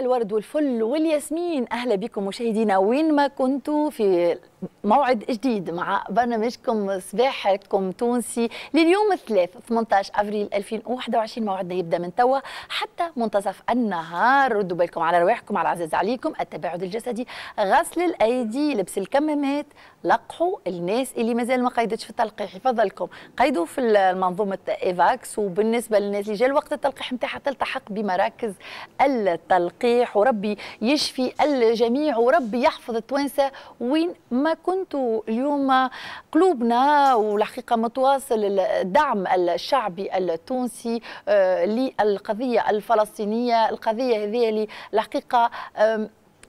الورد والفل والياسمين اهلا بكم مشاهدينا وين ما كنتوا في موعد جديد مع برنامجكم صباحكم تونسي لليوم الثلاث 18 افريل 2021 موعدنا يبدا من توا حتى منتصف النهار ردوا بالكم على رواحكم على العزاز عليكم التباعد الجسدي غسل الايدي لبس الكمامات لقحوا الناس اللي مازال ما قيدتش في التلقيح يفضلكم قيدوا في المنظومه ايفاكس وبالنسبه للناس اللي جا وقت التلقيح نتاعها تلتحق بمراكز التلقيح وربي يشفي الجميع وربي يحفظ التوانسه وين ما كنت اليوم قلوبنا والحقيقه متواصل الدعم الشعبي التونسي آه، للقضيه الفلسطينيه القضيه هذه اللي الحقيقه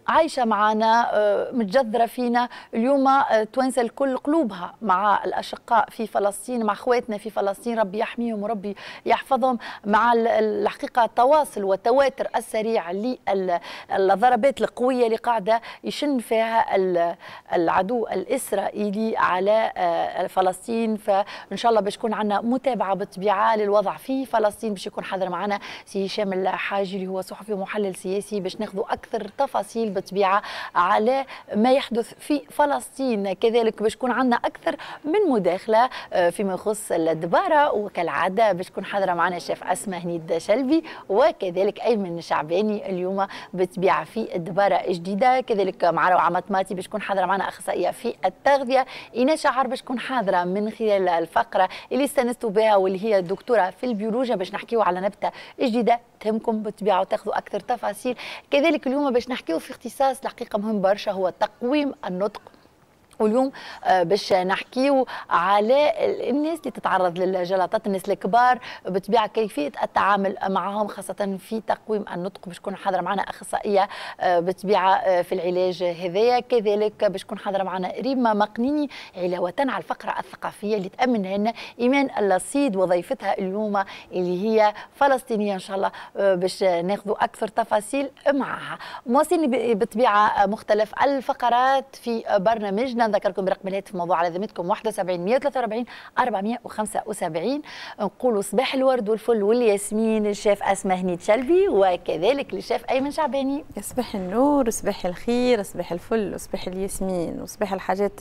عايشة معنا آه، متجذرة فينا اليوم آه، توانسة الكل قلوبها مع الأشقاء في فلسطين مع اخواتنا في فلسطين ربي يحميهم وربي يحفظهم مع الحقيقة التواصل والتواتر السريع للضربات القوية اللي قاعدة يشن فيها العدو الإسرائيلي على آه، فلسطين فإن شاء الله باش يكون عندنا متابعة بالطبيعة للوضع في فلسطين باش يكون حاضر معنا سي هشام الحاجي اللي هو صحفي ومحلل سياسي باش ناخذوا أكثر تفاصيل بالطبيعه على ما يحدث في فلسطين كذلك باش يكون عندنا اكثر من مداخله آه، فيما يخص الدباره وكالعاده باش تكون حاضره معنا الشيف اسماء هنيد شلبي وكذلك ايمن شعباني اليوم بالطبيعه في الدباره جديده كذلك مع روعه مطماتي باش تكون حاضره معنا اخصائيه في التغذيه اينا شعر باش تكون حاضره من خلال الفقره اللي استنستوا بها واللي هي دكتوره في البيولوجيا باش نحكيو على نبته جديده تهمكم بالطبيعه وتاخذوا اكثر تفاصيل كذلك اليوم باش نحكيو في اختصاص الحقيقه مهم برشا هو تقويم النطق واليوم آه، باش نحكيو على الناس اللي تتعرض للجلطات الناس الكبار بتبيع كيفيه التعامل معهم خاصه في تقويم النطق باش تكون حاضره معنا اخصائيه آه، بتبيع آه، في العلاج هذايا كذلك باش تكون حاضره معنا ريما مقنيني علاوه على الفقره الثقافيه اللي تامن لنا ايمان اللصيد وضيفتها اليوم اللي هي فلسطينيه ان شاء الله باش ناخذوا اكثر تفاصيل معها مواصلين بتبيع مختلف الفقرات في برنامجنا نذكركم برقم الهاتف موضوع على ذمتكم 71 143 475 نقولوا صباح الورد والفل والياسمين للشيف اسماء هنيد شلبي وكذلك للشيف ايمن شعباني صباح النور صباح الخير صباح الفل وصباح الياسمين وصباح الحاجات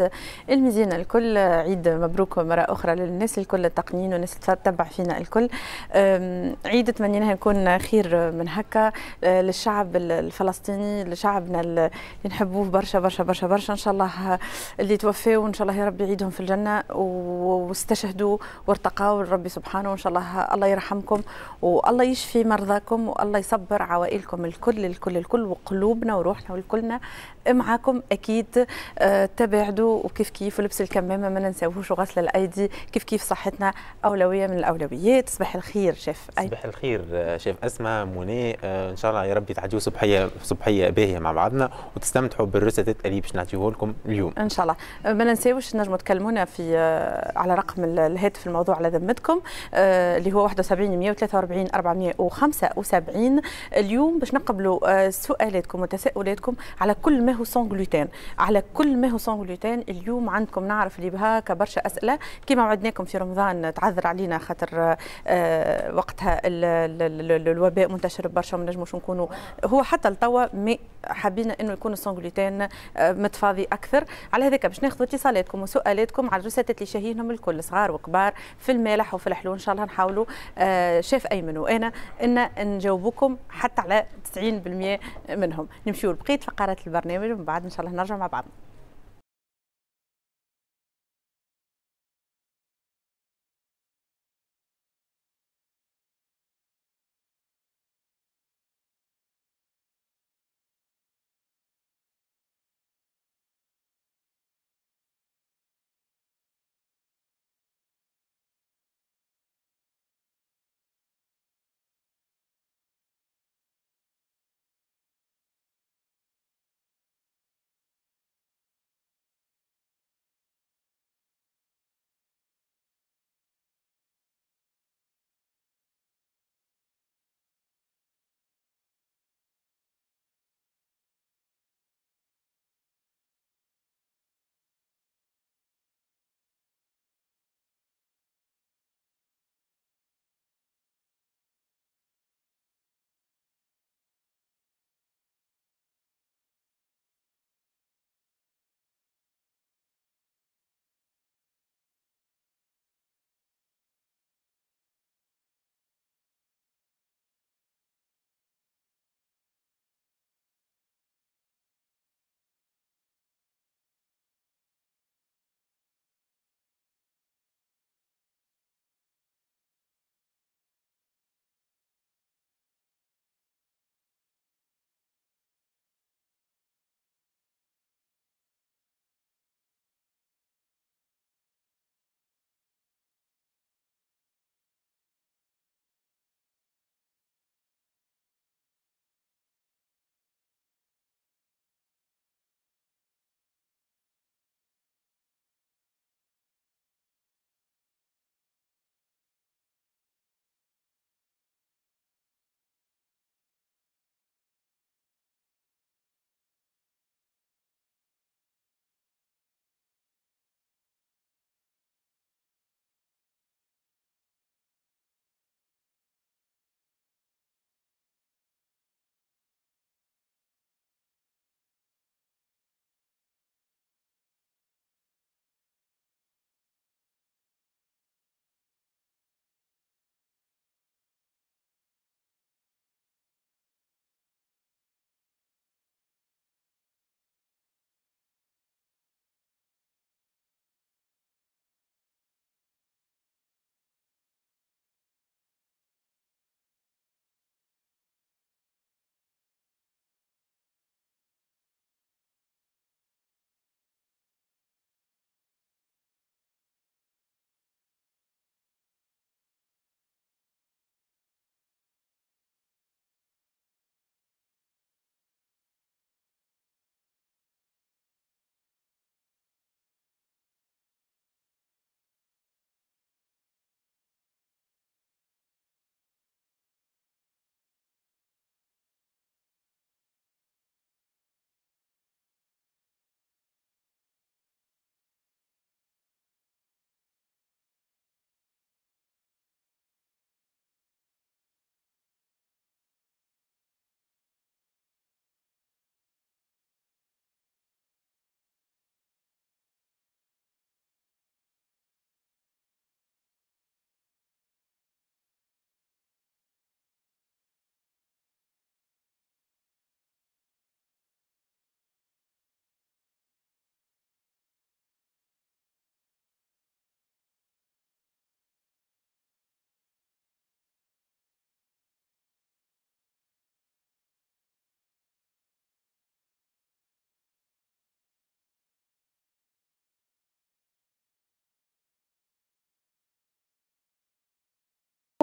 المزينه الكل عيد مبروك مره اخرى للناس الكل التقنيين والناس تتبع فينا الكل عيد تمنينا نكون خير من هكا أه، للشعب الفلسطيني لشعبنا اللي نحبوه برشا برشا برشا برشا ان شاء الله اللي توفوا وان شاء الله يا رب يعيدهم في الجنه واستشهدوا وارتقوا لربي سبحانه وان شاء الله الله يرحمكم والله يشفي مرضاكم والله يصبر عوائلكم الكل الكل الكل وقلوبنا وروحنا والكلنا معاكم اكيد آه، تباعدوا وكيف كيف ولبس الكمامه ما ننساوهوش وغسل الايدي كيف كيف صحتنا اولويه من الاولويات صباح الخير شيف صباح الخير آه، شيف اسماء منى آه، ان شاء الله يا رب تعجوا صبحيه صبحيه باهيه مع بعضنا وتستمتعوا بالرسالة اللي باش نعطيه لكم اليوم ان شاء الله الله أه، ما ننساوش نجموا تكلمونا في أه، على رقم الهاتف الموضوع على ذمتكم أه، اللي هو 71 143 475 اليوم باش نقبلوا سؤالاتكم وتساؤلاتكم على كل ما هو سون جلوتين على كل ما هو سون جلوتين اليوم عندكم نعرف اللي بها كبرشا اسئله كما وعدناكم في رمضان تعذر علينا خاطر وقتها الوباء منتشر برشا ما نجموش نكونوا هو حتى لتوا مي حابين انه يكون السون جلوتين متفاضي اكثر على هذا لذلك باش ناخذ اتصالاتكم وسؤالاتكم على الروساتات اللي شاهينهم الكل صغار وكبار في المالح وفي الحلو ان شاء الله نحاولوا آه، شاف ايمن وانا ان نجاوبكم حتى على 90% منهم نمشيو لبقيه فقرات البرنامج ومن بعد ان شاء الله نرجع مع بعضنا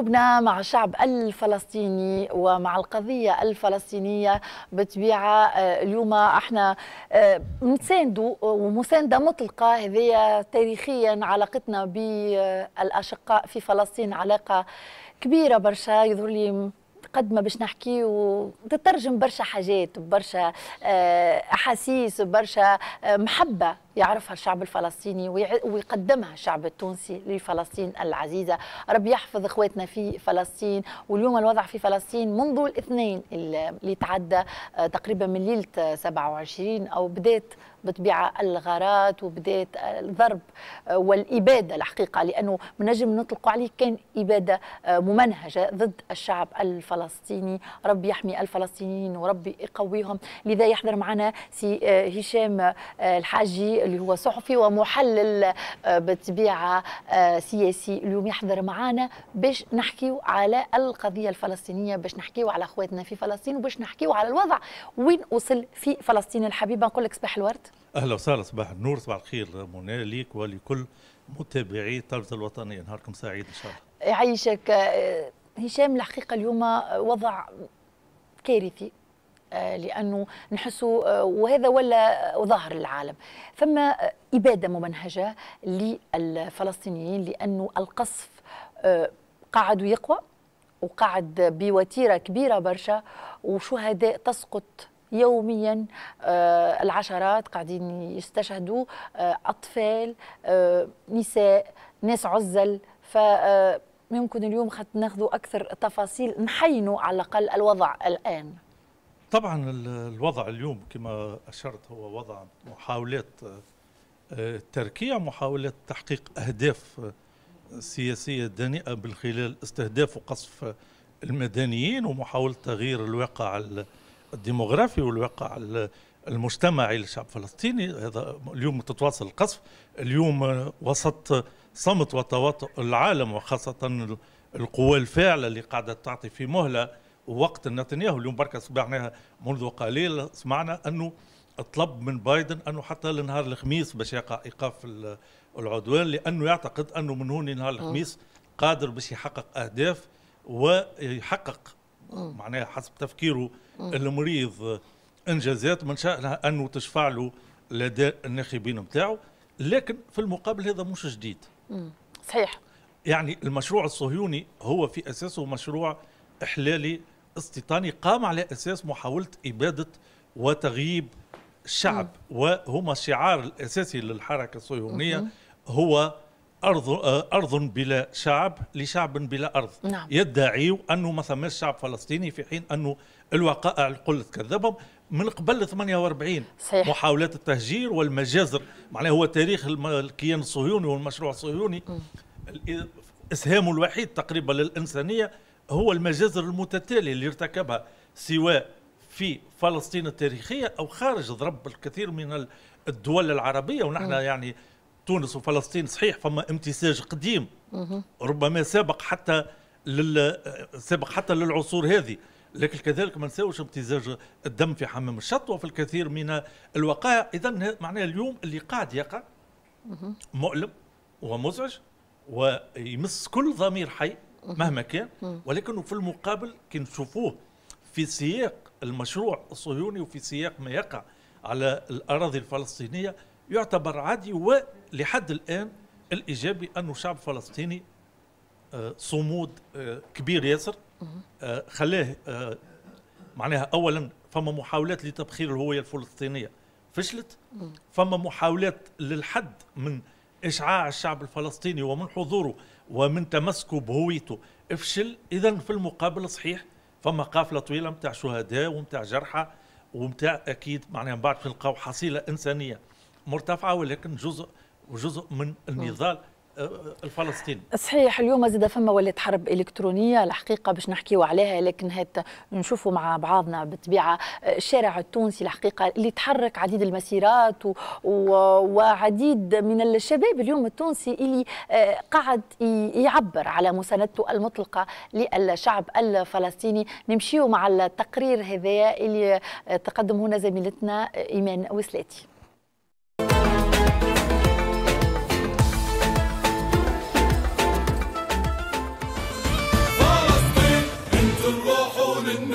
قلوبنا مع الشعب الفلسطيني ومع القضية الفلسطينية بطبيعة آه، اليوم احنا بنساندوا آه، ومساندة مطلقة هذه تاريخيا علاقتنا بالأشقاء في فلسطين علاقة كبيرة برشا يظهر لي قد ما باش نحكي وتترجم برشا حاجات وبرشا آه، احاسيس وبرشا آه، محبه يعرفها الشعب الفلسطيني ويقدمها الشعب التونسي لفلسطين العزيزه ربي يحفظ اخواتنا في فلسطين واليوم الوضع في فلسطين منذ الاثنين اللي تعدى آه، تقريبا من ليله 27 او بدات بالطبيعه الغارات وبدات الضرب والاباده الحقيقه لانه نجم نطلقوا عليه كان اباده آه، ممنهجه ضد الشعب الفلسطيني ربي يحمي الفلسطينيين وربي يقويهم لذا يحضر معنا سي آه، هشام آه، الحاجي اللي هو صحفي ومحلل بالطبيعه سياسي اليوم يحضر معنا باش نحكيو على القضيه الفلسطينيه باش نحكيو على اخواتنا في فلسطين وباش نحكيو على الوضع وين وصل في فلسطين الحبيبه نقول لك صباح الورد اهلا وسهلا صباح النور صباح الخير منى ليك ولكل متابعي التلفزه الوطنيه نهاركم سعيد ان شاء الله يعيشك آه، هشام الحقيقه اليوم وضع كارثي آه، لانه نحسوا آه، وهذا ولا ظهر العالم فما اباده ممنهجه للفلسطينيين لانه القصف قاعد يقوى وقعد بوتيره كبيره برشا وشهداء تسقط يوميا آه، العشرات قاعدين يستشهدوا آه، أطفال آه، نساء ناس عزل ف ممكن اليوم خد ناخذوا أكثر تفاصيل نحينوا على الأقل الوضع الآن طبعا الوضع اليوم كما أشرت هو وضع محاولات تركيع محاولات تحقيق أهداف سياسية دنيئة من خلال استهداف وقصف المدنيين ومحاولة تغيير الواقع الديموغرافي والواقع المجتمعي للشعب الفلسطيني هذا اليوم تتواصل القصف اليوم وسط صمت وتواطؤ العالم وخاصة القوى الفاعلة اللي قاعدة تعطي في مهلة وقت نتنياهو اليوم بركة سمعناها منذ قليل سمعنا أنه طلب من بايدن أنه حتى لنهار الخميس باش يقع إيقاف العدوان لأنه يعتقد أنه من هون لنهار الخميس قادر باش يحقق أهداف ويحقق معناها حسب تفكيره المريض انجازات من شانها انه تشفع له لدى الناخبين نتاعو لكن في المقابل هذا مش جديد صحيح يعني المشروع الصهيوني هو في اساسه مشروع احلالي استيطاني قام على اساس محاوله اباده وتغييب الشعب وهما الشعار الاساسي للحركه الصهيونيه هو أرض آه، أرض بلا شعب لشعب بلا أرض نعم. يدعي أنه ما ثماش شعب فلسطيني في حين أنه الوقائع الكل تكذبهم من قبل 48 صحيح. محاولات التهجير والمجازر معناه هو تاريخ الكيان الصهيوني والمشروع الصهيوني اسهامه الوحيد تقريبا للإنسانية هو المجازر المتتالية اللي ارتكبها سواء في فلسطين التاريخية أو خارج ضرب الكثير من الدول العربية ونحن م. يعني تونس وفلسطين صحيح فما امتزاج قديم ربما سابق حتى لل... سابق حتى للعصور هذه لكن كذلك ما نساوش امتزاج الدم في حمام الشط وفي الكثير من الوقائع اذا معناها اليوم اللي قاعد يقع مؤلم ومزعج ويمس كل ضمير حي مهما كان ولكنه في المقابل كي نشوفوه في سياق المشروع الصهيوني وفي سياق ما يقع على الاراضي الفلسطينيه يعتبر عادي و لحد الآن الإيجابي أنه الشعب الفلسطيني آه، صمود آه، كبير ياسر آه، خلاه معناها أولا فما محاولات لتبخير الهوية الفلسطينية فشلت فما محاولات للحد من إشعاع الشعب الفلسطيني ومن حضوره ومن تمسكه بهويته افشل إذا في المقابل صحيح فما قافلة طويلة متاع شهداء ومتاع جرحى ومتاع أكيد معناها بعد تلقاو حصيلة إنسانية مرتفعة ولكن جزء وجزء من آه. النضال آه، آه، الفلسطيني صحيح اليوم زاد فما ولات حرب الكترونيه الحقيقه باش نحكيو عليها لكن هات نشوفوا مع بعضنا بالطبيعه الشارع التونسي الحقيقه اللي تحرك عديد المسيرات و... و... وعديد من الشباب اليوم التونسي اللي قاعد يعبر على مساندته المطلقه للشعب الفلسطيني نمشيو مع التقرير هذا اللي تقدم هنا زميلتنا ايمان وسلاتي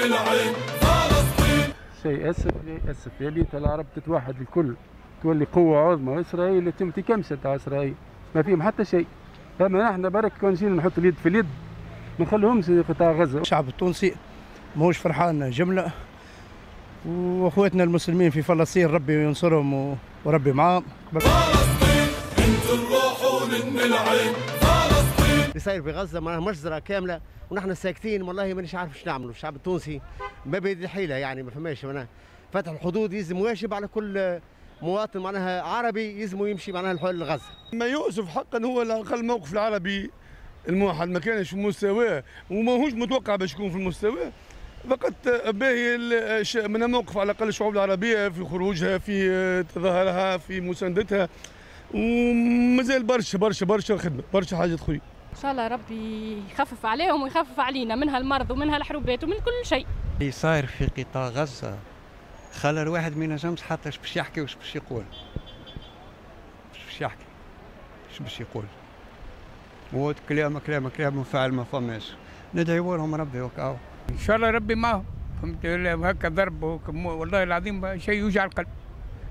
بالعين فلسطين شيء اسف لي اسف يا يعني ليت العرب تتوحد الكل تولي قوة عظمى اسرائيل تمتي كمشة تاع اسرائيل ما فيهم حتى شيء اما احنا برك كون جينا نحط اليد في اليد ما نخليهمش قطاع غزة الشعب التونسي ماهوش فرحان جملة واخواتنا المسلمين في فلسطين ربي ينصرهم وربي معاهم فلسطين انتوا الروح من العين اللي صاير في غزه معناها مجزره كامله ونحن ساكتين والله مانيش عارف شنو نعملوا الشعب التونسي ما بيد حيله يعني ما فماش معناها فتح الحدود يلزم واجب على كل مواطن معناها عربي يلزمه يمشي معناها الحل لغزه ما يؤسف حقا هو الاقل موقف العربي الموحد ما كانش في مستواه وماهوش متوقع باش يكون في المستوى فقط باهي من موقف على الاقل الشعوب العربيه في خروجها في تظاهرها في مساندتها ومازال برشا برشا برشا خدمه برشا حاجات خويا ان شاء الله ربي يخفف عليهم ويخفف علينا من هالمرض ومن هالحروبات ومن كل شيء اللي صاير في قطاع غزه خلى الواحد ما ينجمش حتى اش باش يحكي واش باش يقول اش باش يحكي اش باش يقول هو كلام كلام كلام مفعل ما فماش ندعي لهم ربي وكاو ان شاء الله ربي معهم فهمت هكا ضرب والله العظيم شيء يوجع القلب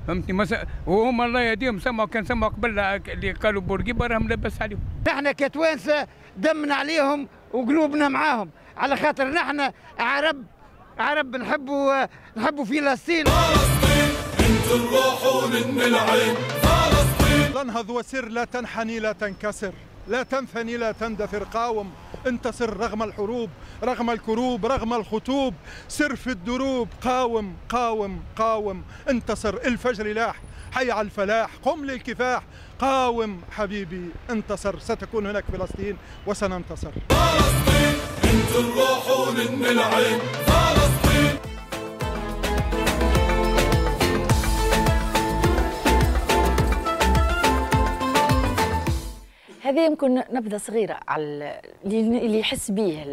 فهمتني مس... وهم الله يهديهم سموا كان سموا قبل اللي قالوا بورقيبه راهم لاباس عليهم نحن كتوانسه دمنا عليهم وقلوبنا معاهم على خاطر نحن عرب عرب نحبوا نحبوا فلسطين فلسطين انتوا الروح من العين فلسطين تنهض وسر لا تنحني لا تنكسر لا تنثني لا تندثر قاوم انتصر رغم الحروب رغم الكروب رغم الخطوب سر في الدروب قاوم قاوم قاوم انتصر الفجر لاح حي على الفلاح قم للكفاح قاوم حبيبي انتصر ستكون هناك فلسطين وسننتصر فلسطين انت الروح العين فلسطين هذه يمكن نبذه صغيره على اللي يحس به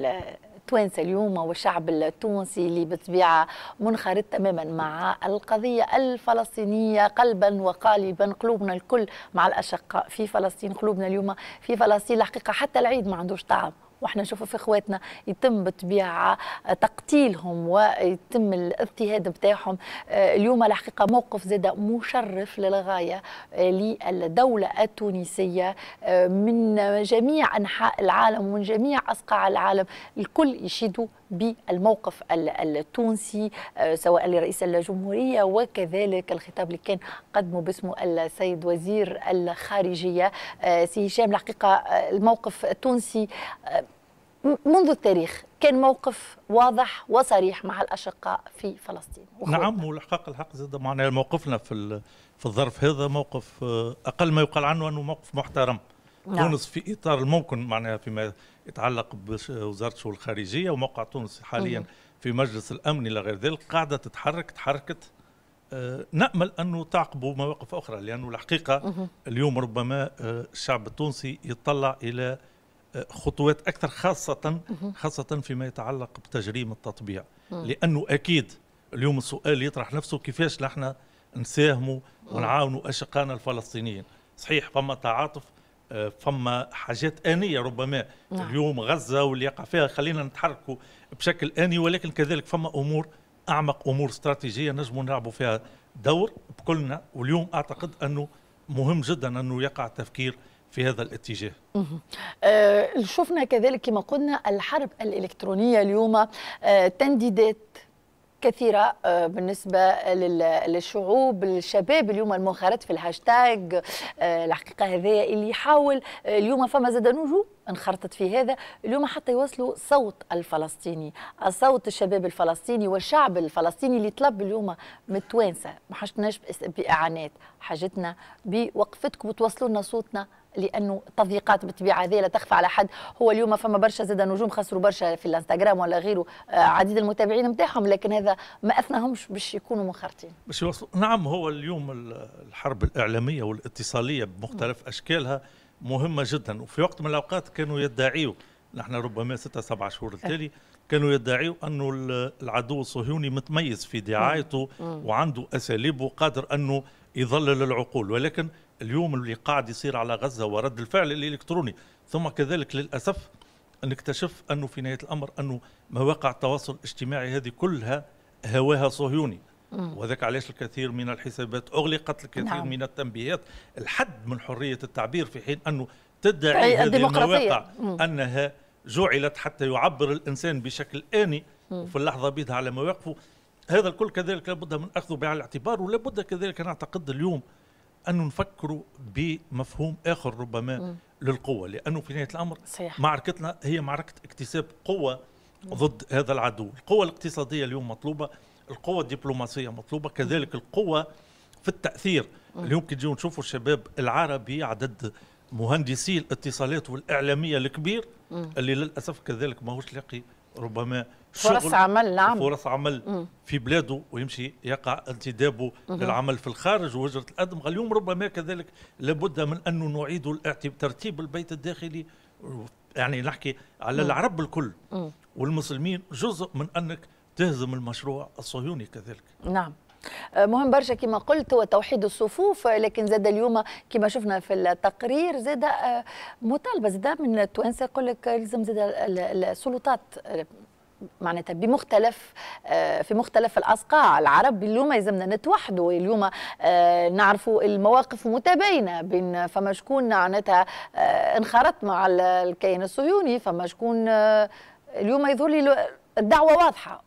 التوانسه اليوم والشعب التونسي اللي بالطبيعه منخرط تماما مع القضيه الفلسطينيه قلبا وقالبا قلوبنا الكل مع الاشقاء في فلسطين قلوبنا اليوم في فلسطين الحقيقه حتى العيد ما عندوش طعم واحنا نشوفوا في اخواتنا يتم بالطبيعه تقتيلهم ويتم الاضطهاد بتاعهم آه، اليوم الحقيقه موقف زاد مشرف للغايه آه، للدوله التونسيه آه، من جميع انحاء العالم ومن جميع اصقاع العالم الكل يشيدوا بالموقف التونسي آه، سواء لرئيس الجمهورية وكذلك الخطاب اللي كان قدمه باسمه السيد وزير الخارجية آه، سي هشام الحقيقة آه، الموقف التونسي منذ التاريخ كان موقف واضح وصريح مع الأشقاء في فلسطين نعم والحق الحق زاد معنا موقفنا في في الظرف هذا موقف أقل ما يقال عنه أنه موقف محترم نعم. تونس في اطار الممكن معناها فيما يتعلق بوزاره الشؤون الخارجيه وموقع تونس حاليا في مجلس الامن الى غير ذلك قاعده تتحرك تحركت آه، نامل انه تعقبوا مواقف اخرى لانه الحقيقه اليوم ربما آه، الشعب التونسي يطلع الى آه، خطوات اكثر خاصه خاصه فيما يتعلق بتجريم التطبيع لانه اكيد اليوم السؤال يطرح نفسه كيفاش نحن نساهموا ونعاونوا اشقائنا الفلسطينيين صحيح فما تعاطف آه، فما حاجات آنية ربما نعم. اليوم غزة واللي يقع فيها خلينا نتحركوا بشكل آني ولكن كذلك فما أمور أعمق أمور استراتيجية نجموا نلعبوا فيها دور بكلنا واليوم أعتقد أنه مهم جدا أنه يقع التفكير في هذا الاتجاه آه شفنا كذلك كما قلنا الحرب الإلكترونية اليوم آه تنديدات كثيرة آه، بالنسبة للشعوب الشباب اليوم المنخرط في الهاشتاج آه، الحقيقة هذايا اللي يحاول آه، اليوم فما زاد نجوم انخرطت في هذا اليوم حتى يوصلوا صوت الفلسطيني صوت الشباب الفلسطيني والشعب الفلسطيني اللي طلب اليوم من التوانسة ما حاجتناش بإعانات حاجتنا بوقفتكم وتوصلوا لنا صوتنا لانه تضييقات بالطبيعه هذه لا تخفى على حد هو اليوم فما برشا زاد نجوم خسروا برشا في الانستغرام ولا غيره آه، عديد المتابعين نتاعهم لكن هذا ما اثناهمش باش يكونوا منخرطين باش نعم هو اليوم الحرب الاعلاميه والاتصاليه بمختلف اشكالها مهمه جدا وفي وقت من الاوقات كانوا يدعيوا نحن ربما ستة سبعة شهور إيه. التالي كانوا يدعيوا أنه العدو الصهيوني متميز في دعايته وعنده أساليب وقادر أنه يظلل العقول ولكن اليوم اللي قاعد يصير على غزه ورد الفعل الالكتروني ثم كذلك للاسف نكتشف انه في نهايه الامر انه مواقع التواصل الاجتماعي هذه كلها هواها صهيوني وذاك علاش الكثير من الحسابات اغلقت الكثير نعم. من التنبيهات الحد من حريه التعبير في حين انه تدعي هذه المواقع مم. انها جعلت حتى يعبر الانسان بشكل اني وفي اللحظه بيدها على مواقفه هذا الكل كذلك لابد من اخذه بعين الاعتبار ولابد كذلك انا اعتقد اليوم أن نفكروا بمفهوم آخر ربما م. للقوة لأنه في نهاية الأمر صحيح. معركتنا هي معركة اكتساب قوة م. ضد هذا العدو القوة الاقتصادية اليوم مطلوبة القوة الدبلوماسية مطلوبة كذلك القوة في التأثير م. اليوم كي نشوفوا الشباب العربي عدد مهندسي الاتصالات والإعلامية الكبير م. اللي للأسف كذلك ماهوش لاقي ربما فرص عمل نعم فرص عمل مم. في بلاده ويمشي يقع انتدابه مم. للعمل في الخارج وهجرة الأدم اليوم ربما كذلك لابد من أن نعيد ترتيب البيت الداخلي يعني نحكي على مم. العرب الكل مم. والمسلمين جزء من أنك تهزم المشروع الصهيوني كذلك نعم آه، مهم برشا كما قلت وتوحيد الصفوف لكن زاد اليوم كما شفنا في التقرير زاد آه، مطالبه زاد من التوانسه يقول لك لازم زاد السلطات آه، معناتها بمختلف آه، في مختلف الاصقاع العرب اليوم يلزمنا نتوحدوا اليوم آه، نعرفوا المواقف متباينه بين فما شكون معناتها آه، انخرط مع الكيان الصهيوني فما شكون اليوم يظهر لي الدعوه واضحه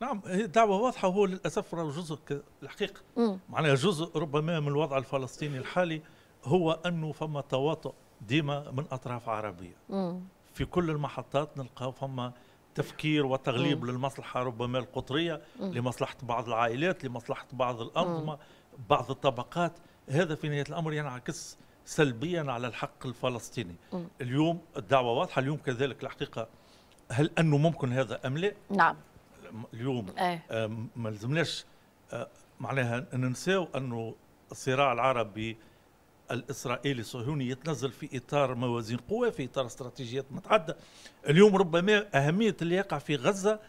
نعم هي الدعوه واضحة وهو للأسف راه جزء الحقيقة معناها جزء ربما من الوضع الفلسطيني الحالي هو أنه فما تواطؤ ديما من أطراف عربية مم. في كل المحطات نلقاو فما تفكير وتغليب مم. للمصلحه ربما القطريه مم. لمصلحه بعض العائلات لمصلحه بعض الانظمه مم. بعض الطبقات هذا في نهايه الامر ينعكس سلبيا على الحق الفلسطيني مم. اليوم الدعوه واضحه اليوم كذلك الحقيقه هل انه ممكن هذا ام لا نعم اليوم أيه. آه، ما لزمناش آه، معناها ننساو انه الصراع العربي الاسرائيلي الصهيوني يتنزل في اطار موازين قوه في اطار استراتيجيات متعدده اليوم ربما اهميه اللي يقع في غزه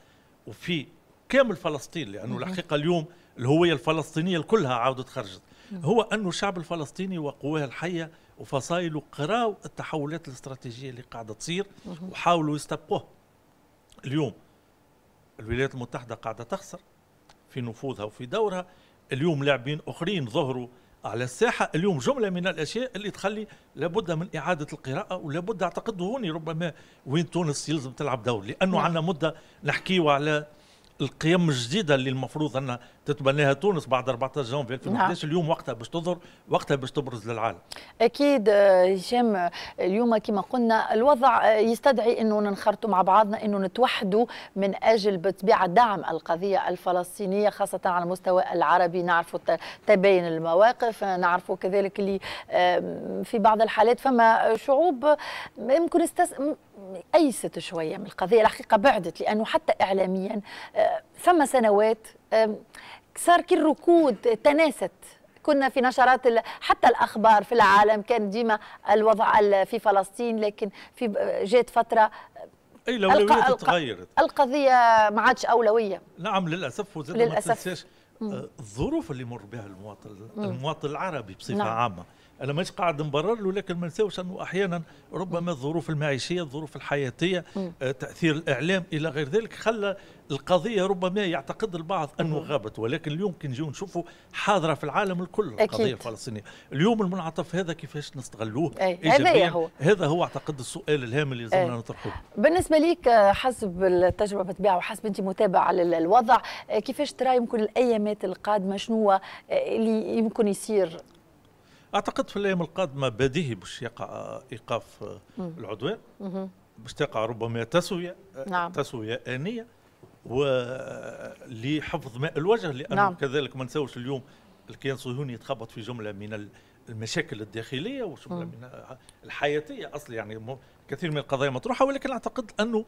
وفي كامل فلسطين لانه الحقيقه اليوم الهويه الفلسطينيه كلها عاودت خرجت هو انه الشعب الفلسطيني وقواه الحيه وفصائله قراوا التحولات الاستراتيجيه اللي قاعده تصير وحاولوا يستبقوه اليوم الولايات المتحده قاعده تخسر في نفوذها وفي دورها اليوم لاعبين اخرين ظهروا على الساحة اليوم جملة من الأشياء اللي تخلي لابد من إعادة القراءة ولابد أعتقد هوني ربما وين تونس يلزم تلعب دور لأنه نعم. عندنا مدة نحكيو على القيم الجديدة اللي المفروض أن تتبناها تونس بعد 14 جانفي 2011 اليوم وقتها باش تظهر وقتها باش تبرز للعالم اكيد آه، هشام آه، اليوم كما قلنا الوضع آه، يستدعي انه ننخرطوا مع بعضنا انه نتوحدوا من اجل بالطبيعه دعم القضيه الفلسطينيه خاصه على المستوى العربي نعرفوا تباين المواقف نعرفوا كذلك اللي في بعض الحالات فما شعوب يمكن استس... ايست شويه من القضيه الحقيقه بعدت لانه حتى اعلاميا ثم سنوات صار الركود تناست كنا في نشرات حتى الاخبار في العالم كان ديما الوضع في فلسطين لكن في جات فتره اي الاولويات الق... تغيرت القضيه ما عادش اولويه نعم للاسف وزاد للأسف. ما تنساش آه، الظروف اللي مر بها المواطن المواطن العربي بصفه نعم. عامه انا مش قاعد نبرر له لكن ما نساوش انه احيانا ربما الظروف المعيشيه الظروف الحياتيه آه، تاثير الاعلام الى غير ذلك خلى القضيه ربما يعتقد البعض انه غابت ولكن اليوم كي نجيو نشوفوا حاضره في العالم الكل القضيه أكيد. الفلسطينيه اليوم المنعطف هذا كيفاش نستغلوه هذا هو هذا هو اعتقد السؤال الهام اللي لازمنا نطرحه بالنسبه ليك آه، حسب التجربه بتبيعه وحسب انت متابعه للوضع آه، كيفاش ترى يمكن الايامات القادمه شنو اللي يمكن يصير اعتقد في الايام القادمه بديهي باش يقع ايقاف آه، العدوان باش تقع ربما تسويه آه، نعم. تسويه انيه ولحفظ آه، ماء الوجه لانه نعم. كذلك ما نساوش اليوم الكيان الصهيوني يتخبط في جمله من المشاكل الداخليه وجمله من الحياتيه اصلا يعني كثير من القضايا مطروحه ولكن اعتقد انه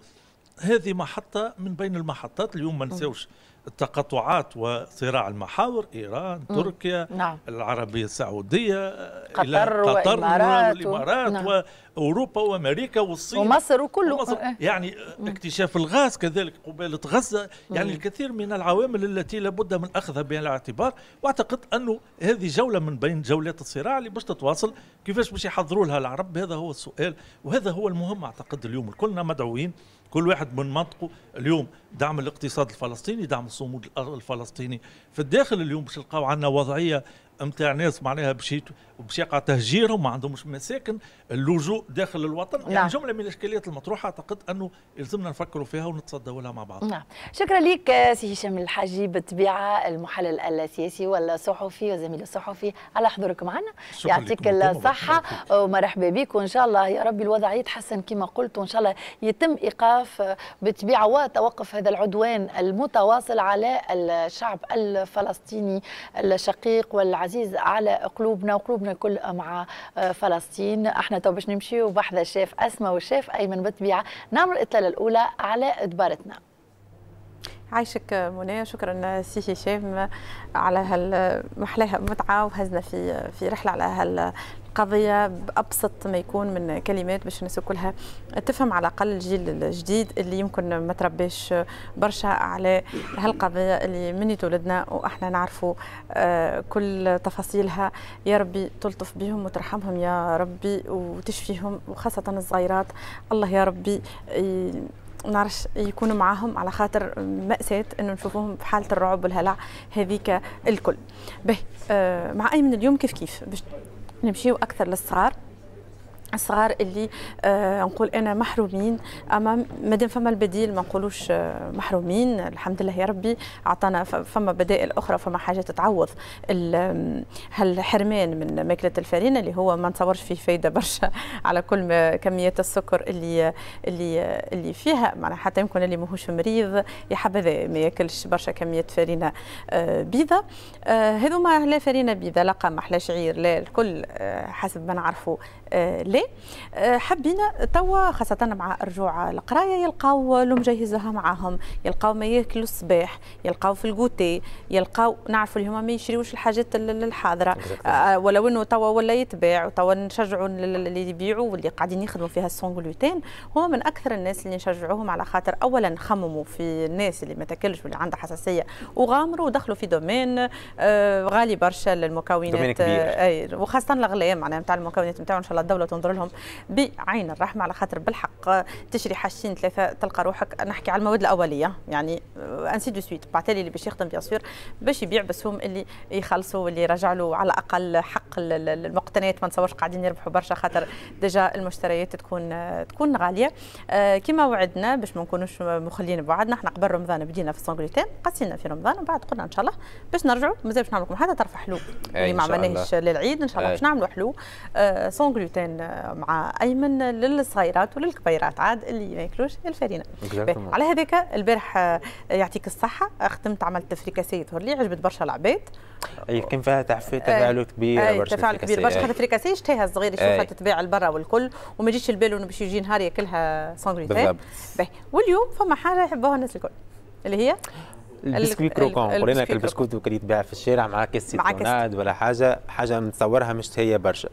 هذه محطة من بين المحطات اليوم ما نساوش التقطعات وصراع المحاور إيران تركيا نعم. العربية السعودية قطر إلى قطر والإمارات, والإمارات نعم. وأوروبا وأمريكا والصين ومصر وكله ومصر يعني اكتشاف الغاز كذلك قبالة غزة يعني الكثير من العوامل التي لابد من أخذها بها الاعتبار وأعتقد أنه هذه جولة من بين جولات الصراع اللي باش تتواصل كيفاش باش يحضروا لها العرب هذا هو السؤال وهذا هو المهم أعتقد اليوم كلنا نعم، مدعوين كل واحد من منطقه اليوم دعم الاقتصاد الفلسطيني دعم الصمود الفلسطيني في الداخل اليوم باش نلقاو عندنا وضعيه نتاع ناس معناها باش باش يقع تهجيرهم ما عندهمش مساكن اللجوء داخل الوطن يعني نعم. يعني جمله من الاشكاليات المطروحه اعتقد انه يلزمنا نفكروا فيها ونتصدوا لها مع بعض نعم شكرا لك آه، سي هشام الحاجي بالطبيعه المحلل السياسي والصحفي وزميل الصحفي على حضورك معنا يعطيك الصحه ومرحبا بك وان شاء الله يا ربي الوضع يتحسن كما قلت وان شاء الله يتم ايقاف آه، بالطبيعه وتوقف هذا العدوان المتواصل على الشعب الفلسطيني الشقيق والعزيز عزيز على قلوبنا وقلوبنا الكل مع آه، فلسطين احنا تو باش نمشيو بحذا الشيف اسماء والشيف ايمن بالطبيعه نعمل الاطلاله الاولى على ادبارتنا عايشك منى شكرا سي هشام على هالمحلاها متعه وهزنا في في رحله على هال قضيه بابسط ما يكون من كلمات باش الناس كلها تفهم على الاقل الجيل الجديد اللي يمكن ما تربيش برشا على هالقضيه اللي من تولدنا واحنا نعرفوا آه، كل تفاصيلها يا ربي تلطف بهم وترحمهم يا ربي وتشفيهم وخاصه الصغيرات الله يا ربي نعرفش يكونوا معاهم على خاطر مأساة انه نشوفوهم في حالة الرعب والهلع هذيك الكل به آه، مع اي من اليوم كيف كيف باش نمشيو اكثر للصغار الصغار اللي آه نقول انا محرومين اما مادام فما البديل ما نقولوش آه، محرومين الحمد لله يا ربي اعطانا فما بدائل اخرى فما حاجات تعوض هالحرمان من ماكله الفرينه اللي هو ما نتصورش فيه فايده برشا على كل كميه كميات السكر اللي اللي اللي فيها معناها حتى يمكن اللي ماهوش مريض يحبذا ما ياكلش برشا كميه فرينه آه، بيضه آه، هذوما لا فرينه بيضه لا قمح لا شعير لا الكل حسب ما نعرفوا لا آه، حبينا توا خاصة مع الرجوع القراية يلقاو جاهزها معاهم يلقاو ما ياكلوا الصباح يلقاو في الكوتي يلقاو نعرفوا اللي هما ما يشريوش الحاجات الحاضرة آه، ولو انه توا ولا يتباع وتوا نشجعوا اللي يبيعوا واللي قاعدين يخدموا فيها السونغلوتين هو من اكثر الناس اللي نشجعوهم على خاطر اولا خمموا في الناس اللي ما تاكلش واللي عندها حساسية وغامروا ودخلوا في دومين آه، غالي برشا للمكونات وخاصة الأغلام معناها نتاع المكونات نتاعو ان شاء الله الدولة تنظر ننظر لهم بعين الرحمه على خاطر بالحق تشري حاجتين ثلاثه تلقى روحك نحكي على المواد الاوليه يعني انسي دو سويت بالتالي اللي باش يخدم بيان سور باش يبيع بسهم اللي يخلصوا واللي يرجع له على الاقل حق المقتنيات ما نتصورش قاعدين يربحوا برشا خاطر ديجا المشتريات تكون آه، تكون غاليه آه، كما وعدنا باش ما نكونوش مخلين بوعدنا احنا قبل رمضان بدينا في السونغليتان قصينا في رمضان وبعد بعد قلنا ان شاء الله باش نرجعوا مازال باش نعمل لكم حتى طرف حلو إيه، اللي ما عملناهش للعيد ان شاء الله إيه. باش نعملوا حلو آه، سون جلوتين مع ايمن للصغيرات وللكبيرات عاد اللي ما ياكلوش الفرينه على هذاك البارح آه، يعطيك الصحه آه، خدمت عملت فريكاسي يظهر لي عجبت برشا العباد اي كان فيها تحفيز آه، تفاعل كبير برشا تفاعل كبير برشا خاطر فريكاسي شتيها الصغير يشوفها تتباع لبرا والكل وما يجيش البال انه باش يجي نهار ياكلها بالضبط واليوم فما حاجه يحبوها الناس الكل اللي هي البسكويت كروكون قلنا لك البسكوت اللي يتباع في الشارع مع كيس سيتوناد ولا حاجه حاجه نتصورها مش هي برشا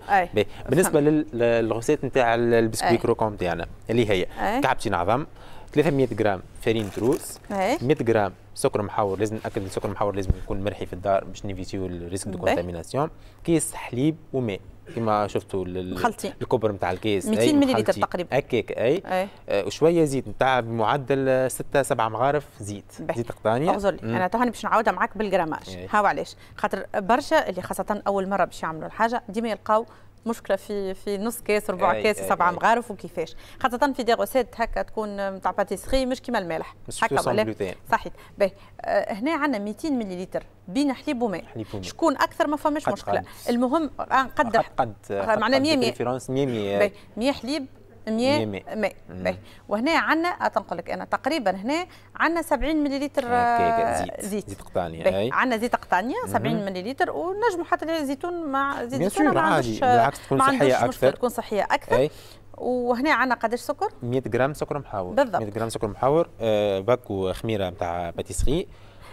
بالنسبه للغوسيت نتاع البسكويت كروكون نتاعنا اللي هي كعبتين عظم 300 جرام فرين تروس 100 جرام سكر محور لازم ناكد السكر المحور لازم يكون مرحي في الدار باش نيفيتيو الريسك دو كونتاميناسيون كيس حليب وماء كما شفتوا الكبر نتاع الكيس 200 ملل تقريبا هكاك اي, أي. آه وشويه زيت نتاع بمعدل 6 7 مغارف زيت بحي. زيت قطانيه اعذر لي انا توني باش نعاودها معاك بالجراماج هاو علاش خاطر برشا اللي خاصه اول مره باش يعملوا الحاجه ديما يلقاو مشكله في في نص كاس ربع كاس سبعه مغارف وكيفاش خاصه في دي غوسيت هكا تكون نتاع باتيسري مش كيما المالح هكا ولا صحيح باهي آه، هنا عندنا 200 مليلتر بين حليب وماء شكون اكثر ما فماش مشكله قد. المهم نقدر معناها 100 100 100 حليب 100 100 طيب. وهنا عندنا آه، تنقول لك انا تقريبا هنا عندنا 70 مليلتر آه، آه، زيت زيت زيت قطانيه طيب. عندنا زيت قطانيه 70 مليلتر ونجموا حتى الزيتون مع زيت الزيتون ما عندوش بالعكس تكون صحيه اكثر تكون صحيه اكثر أي. وهنا عندنا قداش سكر 100 غرام سكر محاور بالضبط 100 غرام سكر محاور آه باكو خميره نتاع باتيسري